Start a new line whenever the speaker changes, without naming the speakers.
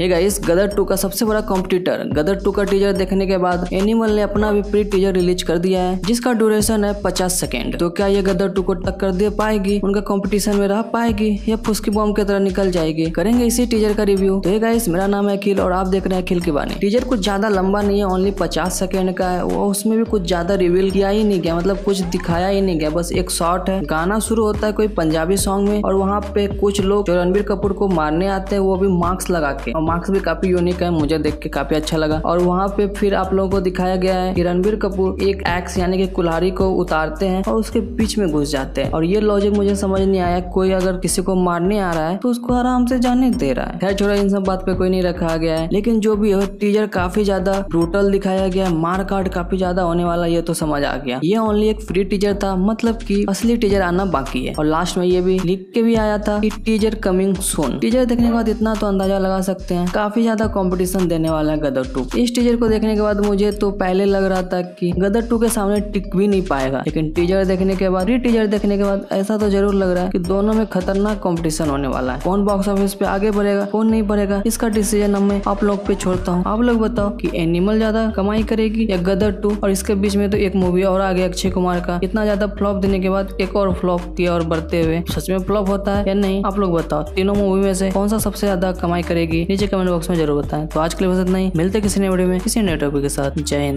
ये गाइस गदर टू का सबसे बड़ा कॉम्पिटिटर गदर टू का टीजर देखने के बाद एनिमल ने अपना भी प्री टीजर रिलीज कर दिया है जिसका ड्यूरेशन है पचास सेकेंड तो क्या ये गदर टू को टक्कर दे पाएगी उनका कॉम्पिटिशन में रह पाएगी या फुसकी बॉम्ब की तरह निकल जाएगी करेंगे इसी टीजर का रिव्यू तो गाइस मेरा नाम है अखिल और आप देख रहे हैं अखिल के बारे टीजर कुछ ज्यादा लंबा नहीं है ओनली पचास सेकेंड का है वो उसमें भी कुछ ज्यादा रिवील किया ही नहीं गया मतलब कुछ दिखाया ही नहीं गया बस एक शॉर्ट है गाना शुरू होता है कोई पंजाबी सॉन्ग में और वहाँ पे कुछ लोग रणबीर कपूर को मारने आते हैं वो भी मास्क लगा के मार्क्स भी काफी यूनिक है मुझे देख के काफी अच्छा लगा और वहाँ पे फिर आप लोगों को दिखाया गया है कि रणबीर कपूर एक एक्स यानी कि कुल्हारी को उतारते हैं और उसके बीच में घुस जाते हैं और ये लॉजिक मुझे समझ नहीं आया कोई अगर किसी को मारने आ रहा है तो उसको आराम से जाने दे रहा है खैर छोड़ा इन सब बात पे कोई नहीं रखा गया है लेकिन जो भी हो टीजर काफी ज्यादा ब्रूटल दिखाया गया है मार काट काफी ज्यादा होने वाला ये तो समझ आ गया ये ओनली एक फ्री टीजर था मतलब की असली टीजर आना बाकी है और लास्ट में ये भी लिख के भी आया था की टीजर कमिंग सोन टीजर देखने के बाद इतना तो अंदाजा लगा सकते हैं हैं काफी ज्यादा कॉम्पिटिशन देने वाला है गदर टू इस टीजर को देखने के बाद मुझे तो पहले लग रहा था कि गदर टू के सामने टिक भी नहीं पाएगा लेकिन टीजर देखने के बाद री टीजर देखने के बाद ऐसा तो जरूर लग रहा है कि दोनों में खतरनाक कॉम्पिटिशन होने वाला है कौन बॉक्स ऑफिस पे आगे बढ़ेगा कौन नहीं बढ़ेगा इसका डिसीजन हमें मैं आप लोग पे छोड़ता हूँ आप लोग बताओ की एनिमल ज्यादा कमाई करेगी या गदर टू और इसके बीच में तो एक मूवी और आगे अक्षय कुमार का इतना ज्यादा फ्लॉप देने के बाद एक और फ्लॉप की और बढ़ते हुए सच में फ्लॉप होता है या नहीं आप लोग बताओ तीनों मूवी में से कौन सा सबसे ज्यादा कमाई करेगी नीचे कमेंट बॉक्स में जरूर बताएं तो आज के लिए बस इतना ही मिलते किसी नए वीडियो में किसी नए टॉपिक के साथ जय हिंद